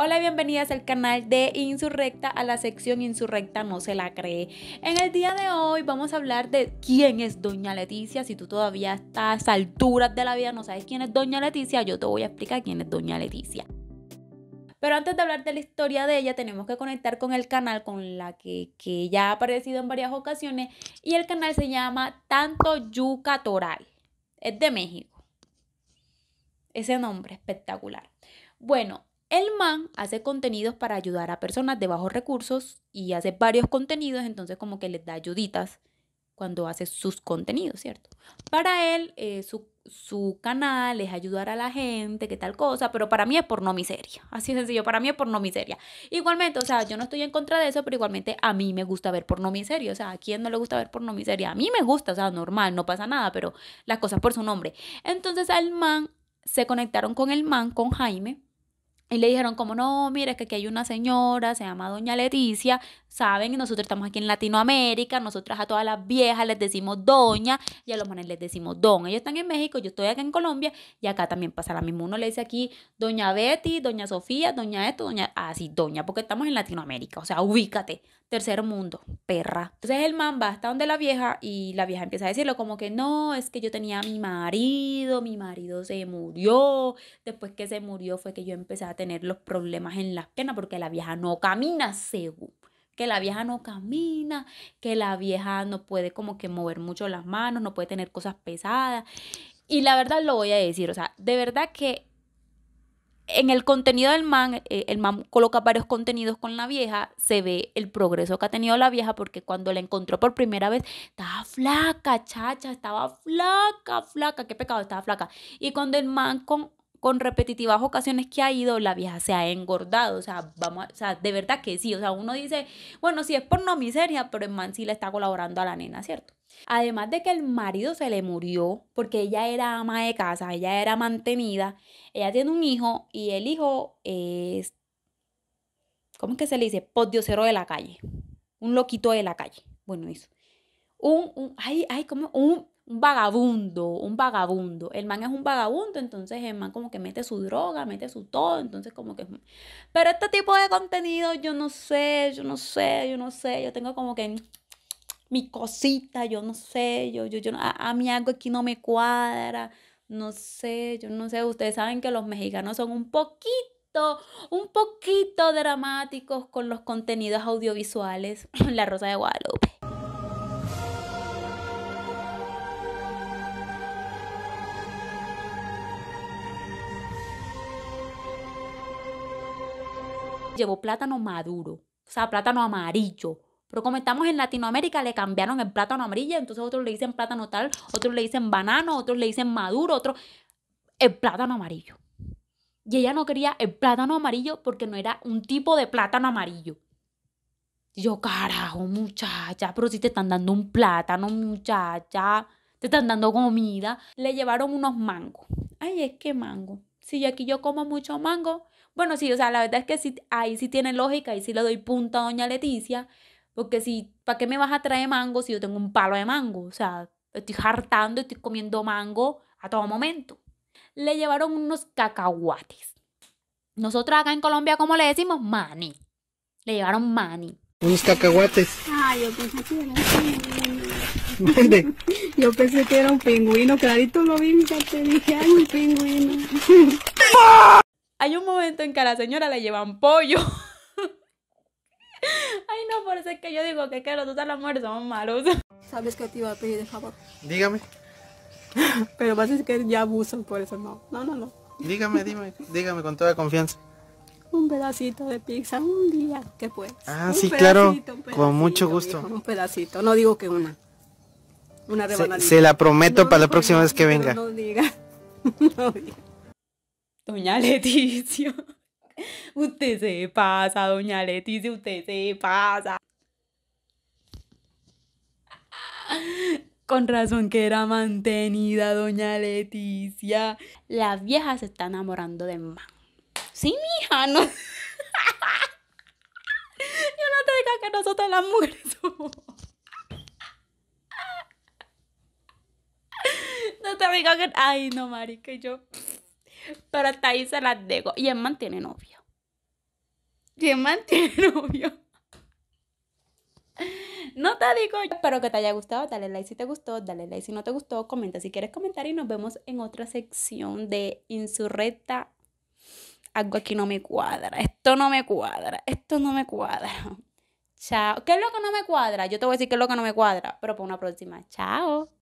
Hola, bienvenidas al canal de Insurrecta, a la sección Insurrecta no se la cree. En el día de hoy vamos a hablar de quién es Doña Leticia. Si tú todavía estás a alturas de la vida, no sabes quién es Doña Leticia, yo te voy a explicar quién es Doña Leticia. Pero antes de hablar de la historia de ella, tenemos que conectar con el canal con la que, que ya ha aparecido en varias ocasiones. Y el canal se llama Tanto Yuca Toral. Es de México. Ese nombre espectacular. Bueno, el man hace contenidos para ayudar a personas de bajos recursos y hace varios contenidos, entonces como que les da ayuditas cuando hace sus contenidos, ¿cierto? Para él, eh, su, su, canal es ayudar a la gente, qué tal cosa, pero para mí es por no miseria. Así sencillo, para mí es por no miseria. Igualmente, o sea, yo no estoy en contra de eso, pero igualmente a mí me gusta ver por no miseria. O sea, ¿a quién no le gusta ver por no miseria? A mí me gusta, o sea, normal, no pasa nada, pero las cosas por su nombre. Entonces al man, se conectaron con el man, con Jaime, y le dijeron como, no, mire, es que aquí hay una señora, se llama Doña Leticia, saben, nosotros estamos aquí en Latinoamérica, nosotras a todas las viejas les decimos doña y a los manes les decimos don. Ellos están en México, yo estoy acá en Colombia y acá también pasa lo mismo. Uno le dice aquí Doña Betty, Doña Sofía, Doña esto, Doña... Así, doña, porque estamos en Latinoamérica, o sea, ubícate, tercer mundo, perra. Entonces el man va hasta donde la vieja y la vieja empieza a decirlo como que no, es que yo tenía a mi marido, mi marido se murió, después que se murió fue que yo empecé a tener los problemas en las piernas porque la vieja no camina según. Que la vieja no camina, que la vieja no puede como que mover mucho las manos, no puede tener cosas pesadas. Y la verdad lo voy a decir, o sea, de verdad que en el contenido del man, eh, el man coloca varios contenidos con la vieja, se ve el progreso que ha tenido la vieja, porque cuando la encontró por primera vez, estaba flaca, chacha, estaba flaca, flaca, qué pecado, estaba flaca. Y cuando el man con con repetitivas ocasiones que ha ido, la vieja se ha engordado. O sea, vamos, o sea, de verdad que sí. O sea, uno dice, bueno, si es por no miseria, pero el man sí le está colaborando a la nena, ¿cierto? Además de que el marido se le murió porque ella era ama de casa, ella era mantenida, ella tiene un hijo y el hijo es, ¿cómo es que se le dice? cero de la calle, un loquito de la calle. Bueno, eso. Un, un, ay, ay, como un, un vagabundo, un vagabundo. El man es un vagabundo, entonces el man como que mete su droga, mete su todo, entonces como que... Pero este tipo de contenido yo no sé, yo no sé, yo no sé, yo tengo como que mi cosita, yo no sé, yo, yo, yo, a, a mí algo aquí no me cuadra, no sé, yo no sé, ustedes saben que los mexicanos son un poquito un poquito dramáticos con los contenidos audiovisuales. La Rosa de Guadalupe. llevó plátano maduro, o sea, plátano amarillo. Pero como estamos en Latinoamérica, le cambiaron el plátano amarillo, entonces otros le dicen plátano tal, otros le dicen banano, otros le dicen maduro, otros... El plátano amarillo. Y ella no quería el plátano amarillo porque no era un tipo de plátano amarillo. yo, carajo, muchacha, pero si te están dando un plátano, muchacha, te están dando comida. Le llevaron unos mangos. Ay, es que mango. Si sí, aquí yo como mucho mango, bueno, sí, o sea, la verdad es que sí, ahí sí tiene lógica, ahí sí le doy punto a doña Leticia, porque si, ¿para qué me vas a traer mango si yo tengo un palo de mango? O sea, estoy hartando, estoy comiendo mango a todo momento. Le llevaron unos cacahuates. Nosotros acá en Colombia, ¿cómo le decimos? Mani. Le llevaron mani. Unos cacahuates. Ah, yo pensé que era un pingüino. Yo pensé que era un pingüino, clarito lo vi, me te dije, ay, un pingüino. hay un momento en que a la señora le llevan pollo. Ay, no, por eso es que yo digo que, que los a la muerte son malos. ¿Sabes qué te iba a pedir de favor? Dígame. Pero más es que ya abusan por eso, no. No, no, no. Dígame, dígame, dígame con toda confianza. Un pedacito de pizza un día que pues? Ah, sí, claro. Con mucho gusto. un pedacito, no digo que una. Una Se, se la prometo para la próxima vez que venga. No diga. No diga. Doña Leticia, usted se pasa, doña Leticia, usted se pasa. Con razón que era mantenida, doña Leticia. La vieja se está enamorando de man. Sí, mija, no. Yo no te diga que nosotros las mujeres No te diga que. Ay, no, marica, yo. Pero hasta ahí se las dejo. Y él mantiene novio. Y tiene mantiene novio. No te digo yo. Espero que te haya gustado. Dale like si te gustó. Dale like si no te gustó. Comenta si quieres comentar. Y nos vemos en otra sección de Insurreta. Algo aquí no me cuadra. Esto no me cuadra. Esto no me cuadra. Chao. ¿Qué es lo que no me cuadra? Yo te voy a decir qué es lo que no me cuadra. Pero para una próxima. Chao.